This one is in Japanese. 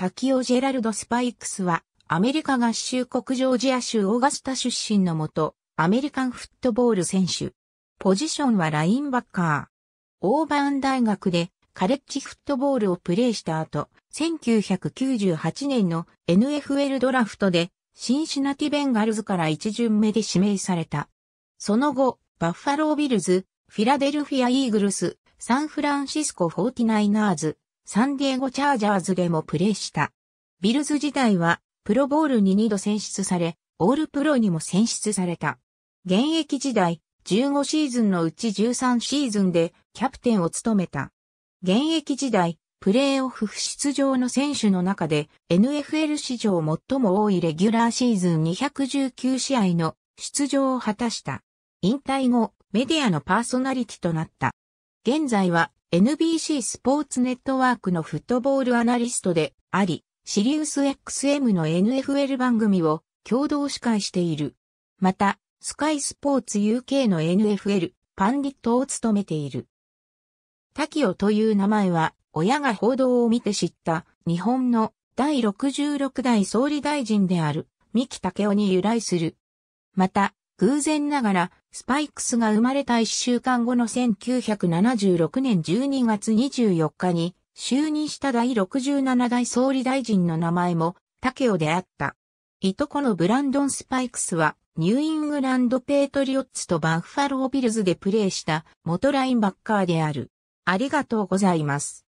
タキオ・ジェラルド・スパイクスは、アメリカ合衆国ジョージア州オーガスタ出身のもと、アメリカンフットボール選手。ポジションはラインバッカー。オーバーン大学でカレッジフットボールをプレーした後、1998年の NFL ドラフトでシンシナティベンガルズから一巡目で指名された。その後、バッファロービルズ、フィラデルフィアイーグルス、サンフランシスコフォーティナイナーズ、サンディエゴチャージャーズでもプレーした。ビルズ時代は、プロボールに2度選出され、オールプロにも選出された。現役時代、15シーズンのうち13シーズンでキャプテンを務めた。現役時代、プレーオフ不出場の選手の中で NFL 史上最も多いレギュラーシーズン219試合の出場を果たした。引退後、メディアのパーソナリティとなった。現在は NBC スポーツネットワークのフットボールアナリストであり、シリウス XM の NFL 番組を共同司会している。また、スカイスポーツ UK の NFL パンディットを務めている。タキオという名前は、親が報道を見て知った日本の第66代総理大臣である三木武雄に由来する。また、偶然ながら、スパイクスが生まれた1週間後の1976年12月24日に、就任した第67代総理大臣の名前も、竹雄であった。いとこのブランドン・スパイクスは、ニューイングランド・ペートリオッツとバッファロー・ビルズでプレーした元ラインバッカーである。ありがとうございます。